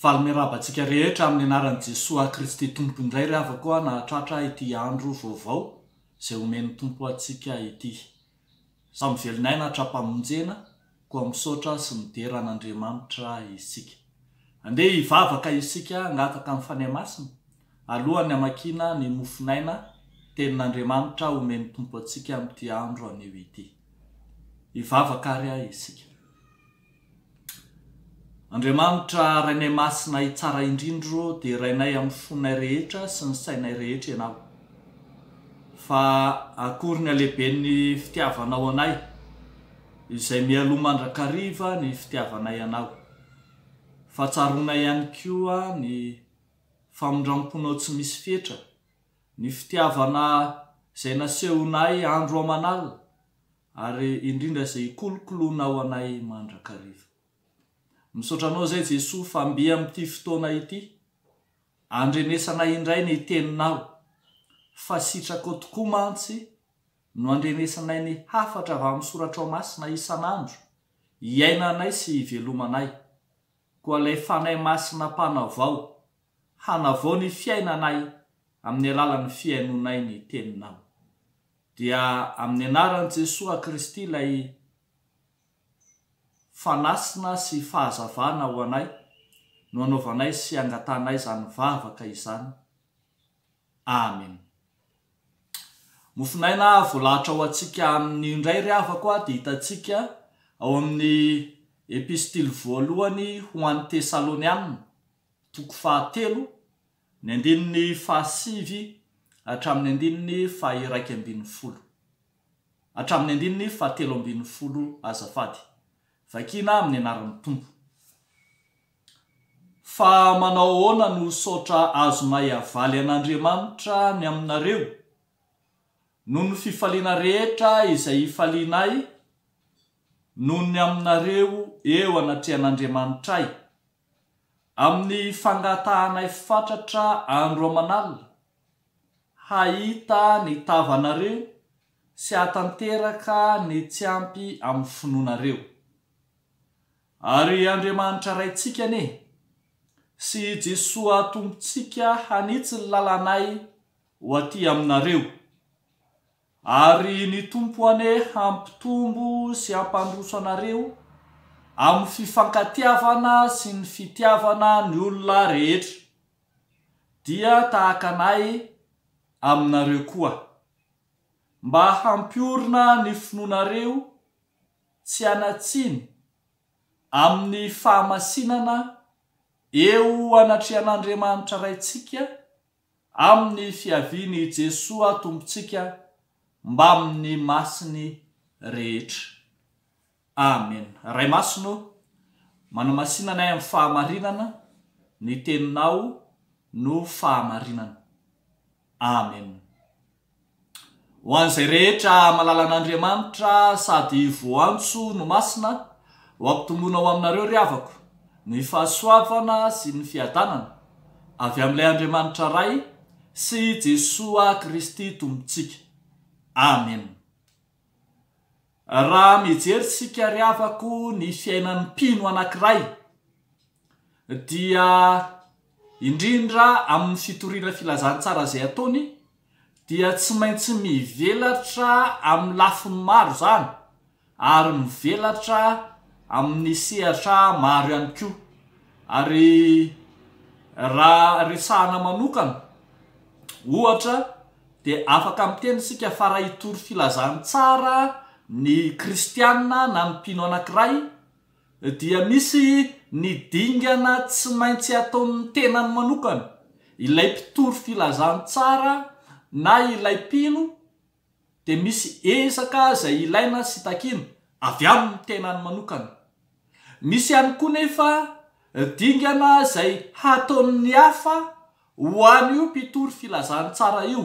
falmerabasika rehetra amin'ny anaran'' jesos akristy tompo indray raa koa nahatratra ity andro vaovao zay omeny tompo atsika ity samvelonaina tapaonjea o soa sy midean'andriamanitra isika ande ivavaka isika anataka nyfanay masina alon'ny amakina ny mofinaina tenin'andriamanitra omeny tompo atsika amty andro ane andriamanitra rainay masinay tsara indrindr drainay amny fonay rehetra sy ny sainay ehetraanaoaornylehibenyfitiavanaoaya mao manrakinyiiavnyony hany koa ny famindramponao tsy misy fetra ny fitiavana zay naseonay androaman'al ary indrindra zay kolokolonaoanaymanra misotranao zay jesoa fa mbi amty fotoana ity andrenesanay indray nyteninao fa sitrako tokoa mantsy noandrenesanay ny hafatra va amsoratra o masina isan'andro iainanay sy hivelomanay koa le fanay masina m-panavao hanavao ny fiainanay ami'ny alalan'ny fiainonay nyteninao dia ami'ny anaran'i jesos a kristy lay fanasina sy fahazavana ho anay no anaovanay sy angatanay zany vavaka izany amen mofinaina voalahatra o antsika amin'ny indray ryava ko a de hitatsika ao amin'ny epistily voalohany ho an'ny tesalôny anina toko fahatelo ny andini ny fahasivy atramin'ny andinyny fairaiky ambiny folo atramin'ny andinny fahatelo ambny folo azafady vakina amin'ny anarany tompo fa manao oana no sotra azonay avaly an'andriamanitra ny aminareo noho ny fifaliana rehetra izay ifalinay noho ny aminareo eo anatrehan'andriamanitra ay amin'ny fangatahanay fatratra andro aman'alna haita ny tavanareo sy ahatanteraka ny tsyampy amin'ny finoanareo ary andriamanitra raintsika ane sy jesoa tombontsika hanitsy ny lalanay ho atỳ aminareo ary ny tompo ane hampitombo sy hampandroso anareo amin'ny fifankatiavana sy ny fitiavana ny olona rehetra dia tahaka anay aminareo koa mba hampiorina ny finoanareo tsy anatsiny amin'ny fahamasinana eo anatrean'andriamanitra raitsika amin'ny fiavian' jesoa tompotsika mbaamin'ny masiny rehetra amen ray masino manamasinana y amin'ny fahamarinana ny teninao no fahamarinana amen ho an'izay rehetra malala an'andriamanitra sady voantso no masina ho ako tombona ao aminareo ry avako ny fahasoavana sy ny fiadanana avy amin'ilay andriamanitra ray sy jesosa kristy tombontsika amen raha mijerisika ry avako ny fiainan'ny mpino anank'iray dia indrindra amin'ny fitorira filazantsara zay ataony dia tsy maintsy mivelatra amin'ny lafiny maro zany ary mivelatra amin'ny seatra maro ihany ko ary raha resahana manokana ohatra de afaka ami teny sika fa raha itory filazantsara ny kristiana na my pino anank'iray dia misy ny dingana tsy maintsy atao'ny tenany manokana ilay mpitory filazan tsara na ilay mpino de misy esaka zay ilaina sytakina avy aminyny tenany manokana misy ihany koa nefa eh, dingana izay hataon'ny hafa ho any io mpitory filazantsara io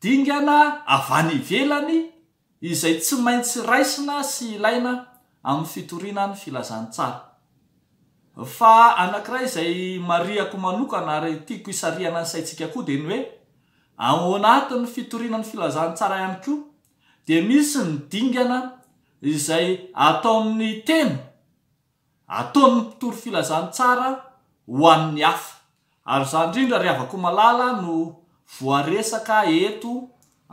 dingana avanyivelany izay tsy maintsy raisina sy ilaina amin'ny fitorina ny filazantsara fa anank'ira izay maiako manokana ary tiako isariana ny saintsika koa de ny hoe aoanatiny fitorinany filazantsara ihany ko de misy ny dingana izay atao'ny ten ataony'ny mpitoro filazany tsara ho amin'ny afa ary za indrindra re havako malala no voaresaka eto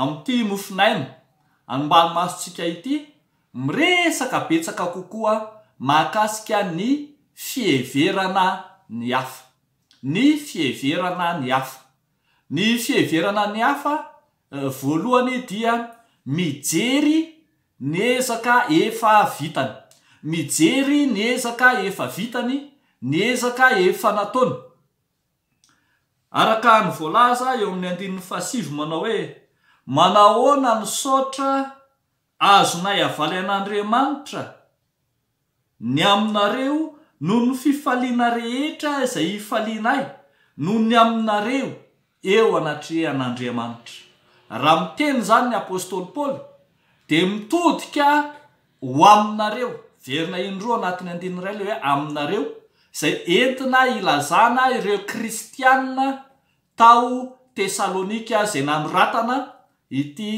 amin'ity mofinaina ambany masotsika ity miresaka betsaka kokoa maakasika ny fieverana ny afa ny fieverana ny afa ny fieverana ny afa e, voalohany dia mijery ny esaka efa vitany mijery ny ezaka efa vitany ny ezaka efa nataony arak' hany voalaza eo amin'ny andini'ny faasiv manao hoe manahoana ny sotra azonay avaly an'andriamanitra ny aminareo noho ny fifaliana rehetra zay ifalianay noho ny aminareo eo anatre an'andriamanitra raha miteny zany ny apôstôly paly de mitodika ho aminareo verina indroa anati'ny andin ray ley hoe aminareo zay entina ilazana ireo kristiana tao tesalônika zay nanoratana ity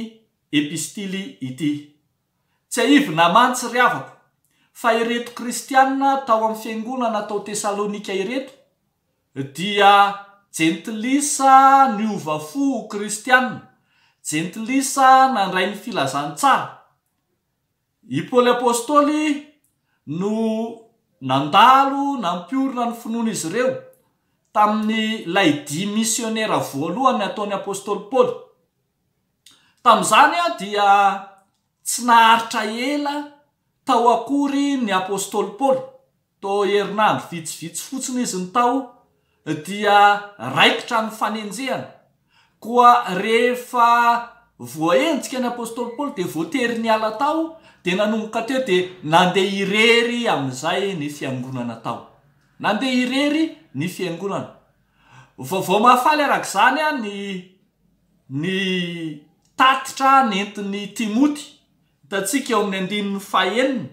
epistily ity tsy aivy na mantsy ry avako fa ireto kristianna tao amin'ny fiangonana tao tesalônika ireto dia jentilisa ny ova fo kristiana jentilisa nandray ny filazantsara i poly apôstôly no nandalo na mpiorona ny finoana izy ireo tamin'ny laidi missionara voalohany n ataon'ny apôstôly paôly tamin'izany a dia tsy naharitra ela tao akory ny apôstôly paôly ta herinandro vitsivitsy fotsiny izy ny tao dia raikitraminny fanenjehana koa rehefa voaentjika ny apôstôly paoly de voatery ny ala tao agokateode nande irery amzay ny fiangonanatao nande irery ny fiangonanavaovaoaafay arazanya ny tatitra nentin'ny timoty htatsika eo ami'ny adinny faeiny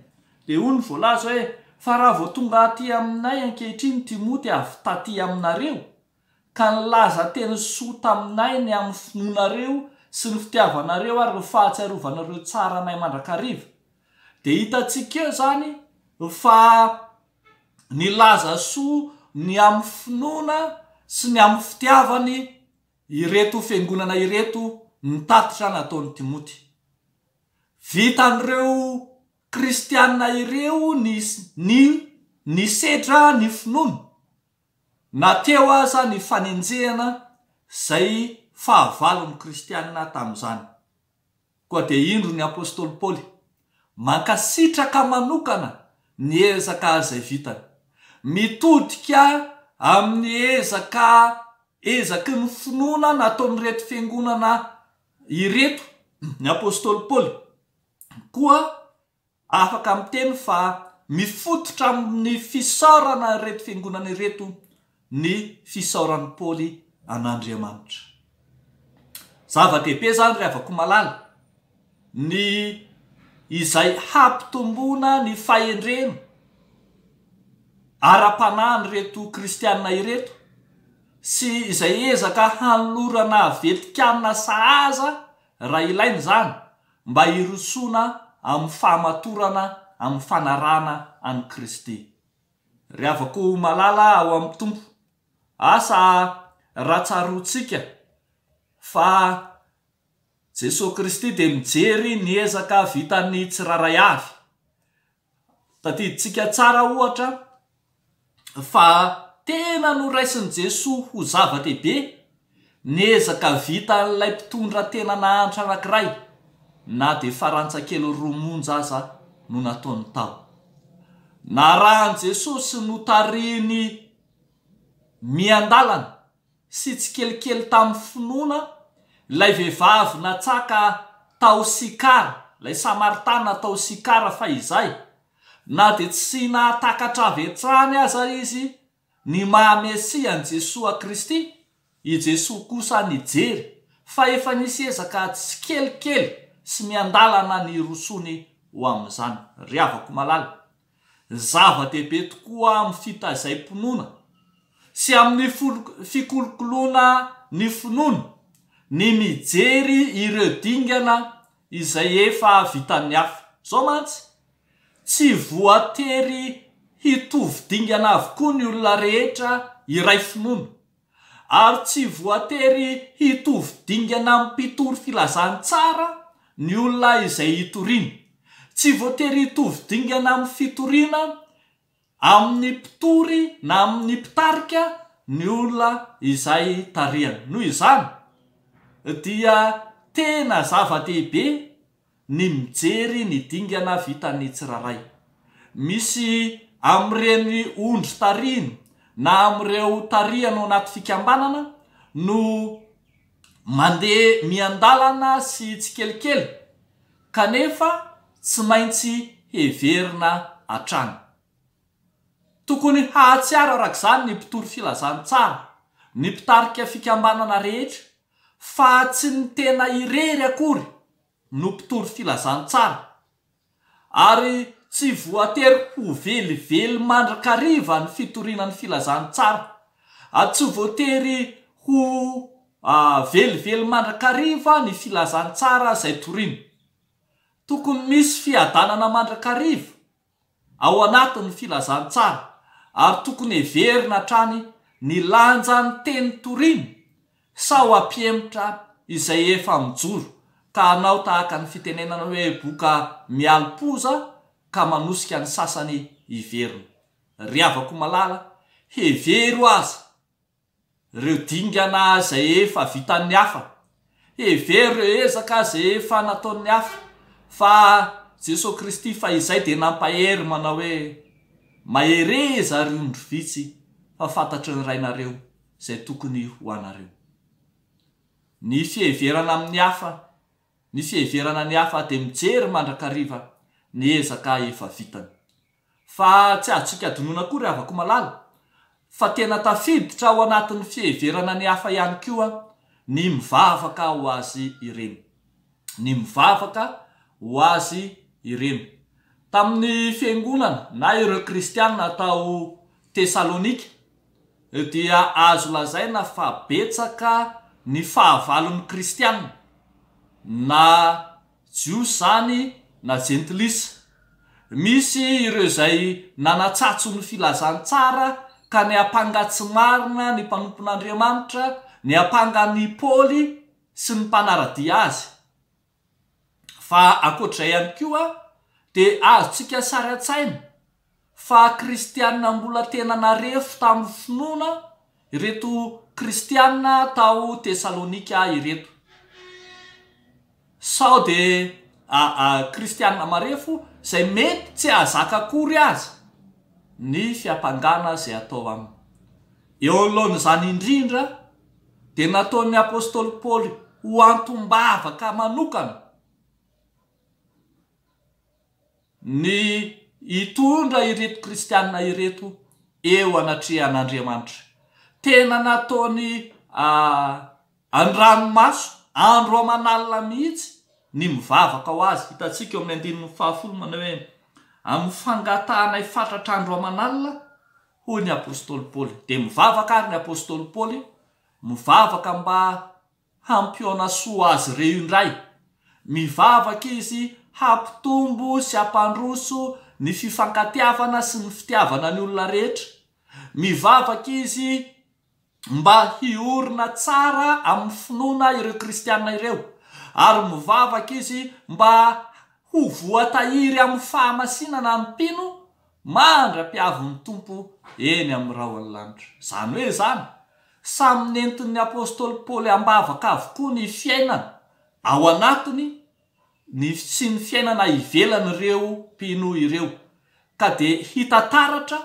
de o ny volaza oe fa raha vo tonga aty aminay ankehitriny timoty avy taty aminareo ka nylaza tenysota aminay ny amny finonareo sy ny fitiavanareo ary rofahatsyarovanareo tsara nay manrakriv de hitantsik'eo zany fa ny laza soa ny amn'ny finoana sy ny amn'y fitiavany ireto fangonana ireto ny tatitra nataon'y timoty vita n'ireo kristianina ireo ny ny ny setra ny finoana na teo aza ny fanenjehana zay fahavalony kristianina tam'izany koa de indro ny apôstoly paoly mankasitraka manokana ny ezaka azay vitana mitodika amin'ny ezaka ezaky ny finoana na atao amn'ny reto fingonana ireto ny apôstôly paoly koa afaka mi'n teny fa mifototra amin'ny fisorana reto fiangonana ireto ny fisorany paoly an'andriamanitra zava-dehibe zany reh avako malala ny izay hampitombona ny faendreno ara-pana ny reto kristianina ireto sy izay ezaka hanlorana vetikamina saaza raha ilainy zany mba irosona am'ny fahamatorana amn'y fanarana any kristy ry avako malala ao am'ny tompo asa ratsaroatsika fa jesosy kristy de mijery nyezaka vitany tsiraray avy sadydtsika tsara ohatra fa tena no raisin'n' jesos ho zavatehibe nyezaka vita n'lay mpitondra tena nahantra anank'iray na de farantsakelo romonj aza no nataony tao na rahany jesosy sy no tariny mian-dalana sy tsy kelikely tamin'ny finoana lay vehivavy natsaka tao sikara lay samaritana tao sikara fa izay na di tsy nahatakatrave etrany azay izy ny maha-mesia any jesos a kristy i jesosay kosa ny jery fa efa nisezaka tsy kelikely sy miandalana ny rosony ho amin'izany ry avako malala zava-deibe tokoa amy fitazay mpinoana sy amin'ny o-fikolokoloana ny finony ny mijery ireodingana izay efa vitan'ny afa zao mantsy tsy voatery hitovidingana avokoa ny olona rehetra iray fimono ary tsy voatery hitovidingana amy mpitory filazany tsara ny olona izay itorina tsy voatery hitovidingana ami'y fitorina amin'ny mpitory na amin'ny mpitarika ny olona izay tariana noho izany dia tena zava-dehibe ny mijery ny dingana vitany tsiraray misy am'reny ondry tariany na am'reo tarihano anaty fikambanana no mandeha miandalana sy tsykelikely kanefa tsy maintsy heverina atrany tokony hahatsiaro arak'izany ny mpitory filazan tsara ny mpitarika fikambanana rehetra fa tsy ny tena irery akory no mpitory filazantsara ary tsy voatery ho velively mandrakariva ny fitorinany filazantsara ar ah, tsy voatery ho a ah, velively mandrak'ariva ny filazantsara zay torina tokony misy fiadanana mandrak'ariva ao anatiny y filazantsara ary tokony everina atrany ny lanja ny teny toriny sao ampiemitra izay efa mijoro ka anao tahaka ny fitenenana oe boka mialpoza ka manosika ny sasany iverona ry avako malala hevero aza reo dingana zay efa vitan'ny af hevery reo ezaka zay efa natao'ny afa fa jesosy kristy fa izay de nampahery manao oe mahereza ryondrovitsy fa fantatr nyrainareo zay tokony hoanareo nevernaaany feverana ny afa de mijery mandrakariva ny ezaka efa vitany fa tsy atsika adinona ko ry avako malala fa tena tafiditra ho anatin'ny fiheverana ny hafa ihany kio a ny mivavaka oazy iren ny mivavaka ho azy ireny tamin'ny fiangonana na ireo kristianna atao tesalônika dia azo lazay na fa betsaka ny fahavalon'ny kristianna na jios zany na jentilis misy ireo izay nanatsatso ny filazantsara ka ny ampangatsy marina ny mpanompon'andriamanitra ny ampanga ny paoly sy ny mpanaradia azy fa akotr'zayihany ko a de azo tsika sara-tsaina fa kristianna mbola tenanarefo tamin'ny finoana ireto kristianna tao tessalônikaa ireto sao de kristiana marefo zay mety tsy azaka kory azy ny fiampangana zay atao aminy eo anlohanazany indrindra de nataon'ny apôstôly paly hoantombavaka manokana ny itondra ireto kristianna ireto eo anatrea an'andriamanitra tena nataony andranomaso andro aman'alina mihitsy ny mivavaka ho azy hitatsika eo amin'ny andinm faafolmana hoe amny fangatana ifatratra andro aman'alina hoy ny apôstôly paôly de mivavaka ary ny apôstôly paôly mivavaka mba hampiona soa azy reo indray mivavaka izy hampitombo sy ampandroso ny fifankatiavana sy ny fitiavana ny olona rehetra mivavaka izy mba hiorina tsara amin'ny finoana ireo kristiaina ireo ary mivavaka izy mba ho voatahiry amin'ny fahamasinana ny pino mandra ampiaviny tompo eny amny raha oalilanitro zany hoe zany samyny entin'ny apôstôly paoly ambavaka avokoa ny fiainana ao anatiny ny sy ny fiainana ivelan' ireo pino ireo ka de hitantaratra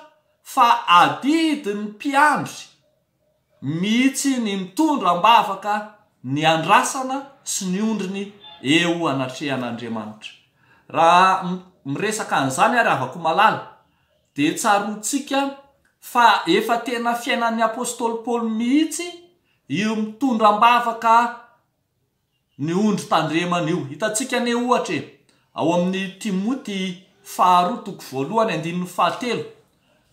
fa adidiny mpiandry mihitsy ny mitondra ambavaka ny andrasana sy ny ondriny eo anatrehan'andriamanitra raha miresaka an'izany ary avako malala de tsarootsika fa efa tena fiainan'ny apôstôly paôly mihitsy io mitondra ambavaka ny ondry tandremana io hitatsika ne ohatrae ao amin'ny timoty faharoa toko voalohany andinny fahatelo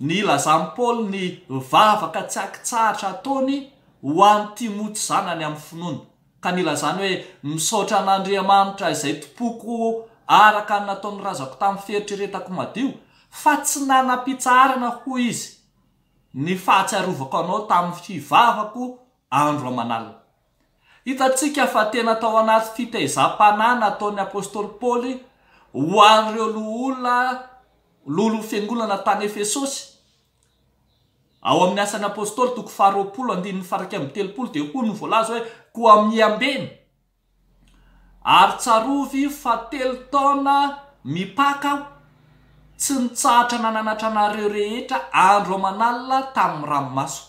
ny lazany paly ny vavaka tsy akitsaritra atany ho an'ny ti motso zana any amny finoana ka ny lazany hoe misaotra nandriamamitra izay topoko araka n nataon'nyrazako tamin'ny fieritreretako madio fa tsy nanam-pitsarana ho izy ny fahatsyarovako anao tamin'ny fivavako andro aman'alina hitatsika fa tena tao anaty fiteizahm-panàna ataon'ny apôstôly paoly ho an'ireo no olona lolo fiangonana tany efesosy ao amin'ny asan'ny apôstôly toko fahala mtoolo de ho ny voalaza hoe koa miambeny ary tsarovy fa telo taona mipakaho tsy nytsahatra na nanatra anareo rehetra andro aman'alina tamin'ny ranomaso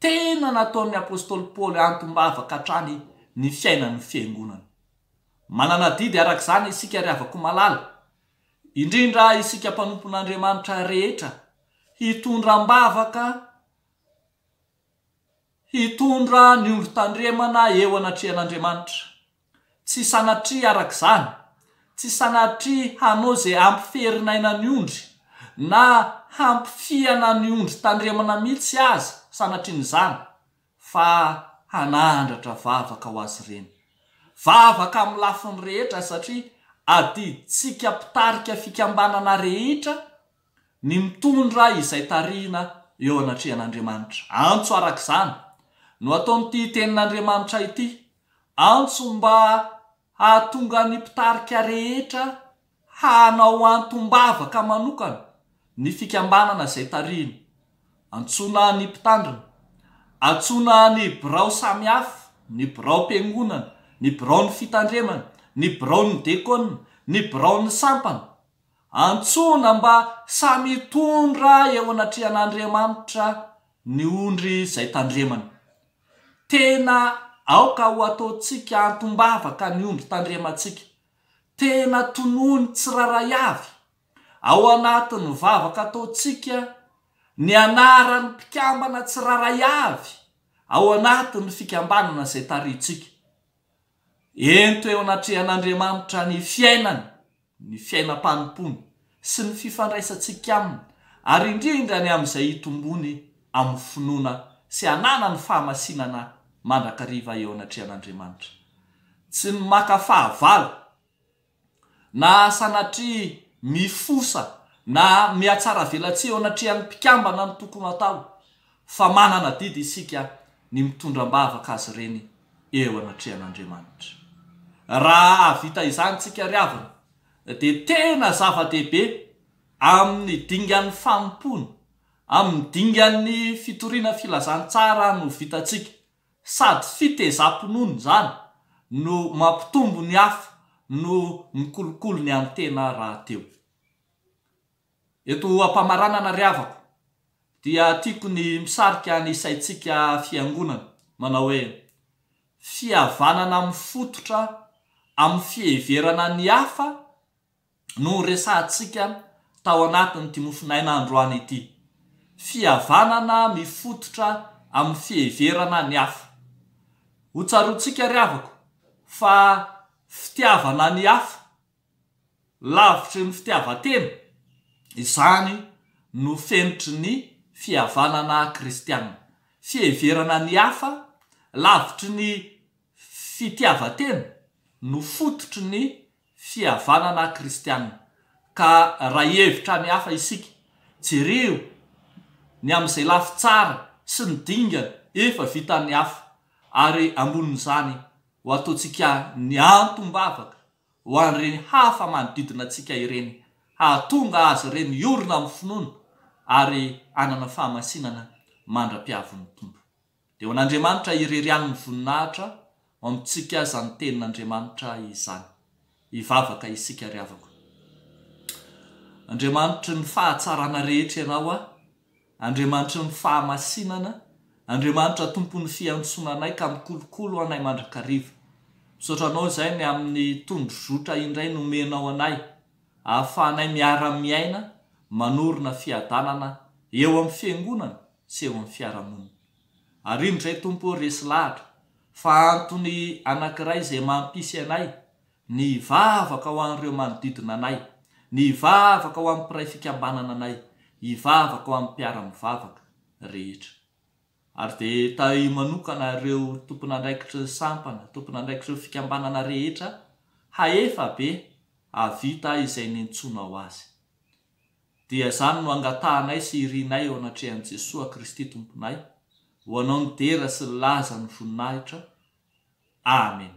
tena natao n'ny apôstoly poly antom-ba avaka hatrany ny fiainany fiangonana manana didy arak' izany isika ry avako malala indrindra isika mpanompon'andriamanitra rehetra hitondram-bavaka hitondra ny ondry tandriemana eo anatrihan'andriamanitra tsy sanatria arak'izana tsy sanatria hanao zay hampiferinaina ny ondry na hampifiana ny ondry tandriemana mihitsy azy sanatria ny izana fa hanandratra vavaka ho azy ireny vavaka am'ny lafiny rehetra satria ady tsika mpitarika fikambanana rehetra ny mitondra izay tarihana eo anatrehan'andriamanitra antso arak'izany no ataon' ty tenin'andriamanitra ity antso mba hahatonga ny mpitarika rehetra hanao antombavaka manokana ny fikambanana izay tarihina antsona ny mpitandrina antsona ny birao samihafa ny birao m-pangonana ny borao ny fitandremana ny borao ny dekônna ny borao ny sampana antsona mba samitondra eo anatrehan'andriamanitra ny ondry zay tandremana tena aoka ho ataotsika antombavaka ny ondry tandrematsika tena tonony tsiraray avy ao anatiny vavaka ataotsika ny anarany mpikambana tsiraray avy ao anatiny fikambanana zay taritsika ento eo anatrehan'andriamanitra ny fiainany ny fiainampanimpony sy ny fifandraisatsika aminy ary indrindrany am'izay itombony aminny finoana sy anana ny fahamasinana mandrakariva eo anatrean'andriamanitra tsy ny maka fahavala na sanatri mifosa na mihatsara velatsi eo anatrehany mpikambana ny toko matao fa manana didy isika ny mitondram-bavaka azy reny eo anatrean'andriamanitra raha vita izanytsika ryavana de tena zavadehibe amin'ny dingan'ny fampona amin'ny dingan'ny fitoriana filazantsara no vitatsika sady fitezampinony zany no mampitombo ny hafa no mikolokolony antena raha teo eto ampamaranana ryavako dia tiako ny misarika ny isaitsika fiangonana manao hoe fiavanana am'y fototra ami'ny fieverana ny afa noo resantsika tao anatiny ti mofinaina androany ity fiavanana mifototra amin'ny fieverana ny afa ho tsarotsika ry avako fa fitiavana any hafa lavitry ny fitiavatena izany no fenitry ny fiavanana kristianina fieverana ny afa lavitry ny fitiavatena no fototry ny fiavanana kristianina ka ra hevitra any hafa isika jereo ny am'izay lafi tsara sy ny dingana efa vita ny hafa ary ambonin'izany ho ataotsika ny antombavaka ho any reny hafa manodidina atsika ireny haatonga azy ireny orina ami'ny finoana ary anana fahamasinana mandra-piavon'ny tompo de eo an'andriamanitra irery aniny voninahitra amitsika zany tenin'andriamanitra izany ivavaka isikaravako admanitra ny fahaana rehetra ianaoa andriamanitra ny fahamasinana andriamanitra tompony fiantsona anay ka mkolokolo anay mandrakariva misotranao zayny amin'ny tondrozotra indray nomenao anay aafahnay miaramiainaanona iadanana eo amny fiangonana sy eo am'ny fiaramonina ary ioray tompo resylahatra fa antony anankiray izay mampisy anay ny vavaka aho an''ireo manodidina anay ny vavaka ao am'y piray fikambanana anay ivavaka ho ami'ny mpiara-mivavaka rehetra ary de taoy manokana reo tompony andraikitry ny sampana tompony andraikitrreo fikambanana rehetra haefa be avita izay nyntsona o azy dia zany no angatanay sy irinay eo anatrehan' jesoy a kristy tomponay ho anao ny dera sy laza ny voninahitra amen